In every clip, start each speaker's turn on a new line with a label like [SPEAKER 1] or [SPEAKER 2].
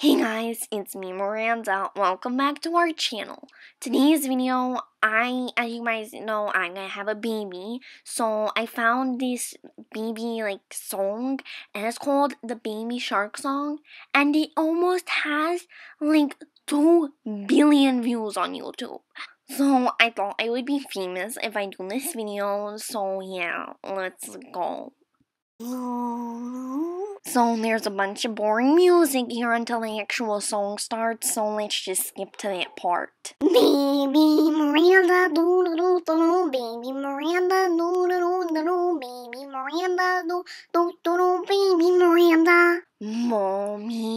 [SPEAKER 1] Hey guys, it's me Miranda. Welcome back to our channel. Today's video, I, as you guys know, I'm gonna have a baby. So I found this baby like song and it's called the Baby Shark Song. And it almost has like 2 billion views on YouTube. So I thought I would be famous if I do this video. So yeah, let's go. So there's a bunch of boring music here until the actual song starts, so let's just skip to that part. Baby Miranda do do do do. baby Miranda do do do do. baby Miranda do do do do. baby Miranda. Mommy.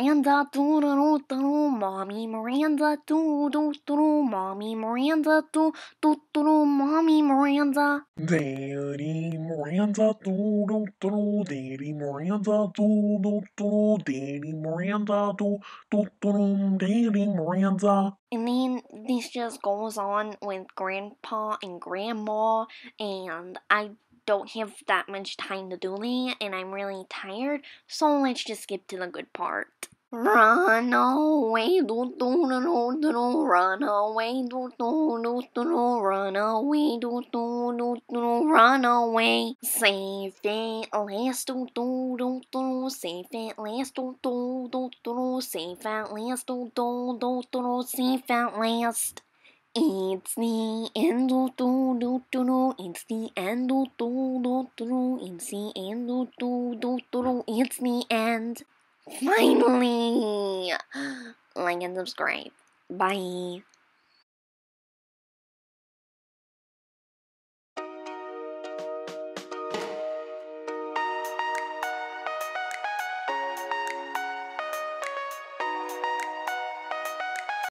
[SPEAKER 1] Miranda, do do do do, mommy Miranda, do do do do, mommy Miranda, do do do do, mommy Miranda.
[SPEAKER 2] Daddy Miranda, do do do do, daddy Miranda, do do do do, daddy Miranda, do do do do, daddy Miranda.
[SPEAKER 1] And then this just goes on with grandpa and grandma, and I don't have that much time to do that, and I'm really tired, so let's just skip to the good part. Run away, do do do do do run away, do do do do do, run away, do do do do do, run away. Safe at last, do do do do, safe at last, do do do do, safe at last, do do do do, safe at last. It's the end of do do do do. It's the end of do do do do. It's the end of do do do do. It's the end. Finally, like and subscribe. Bye.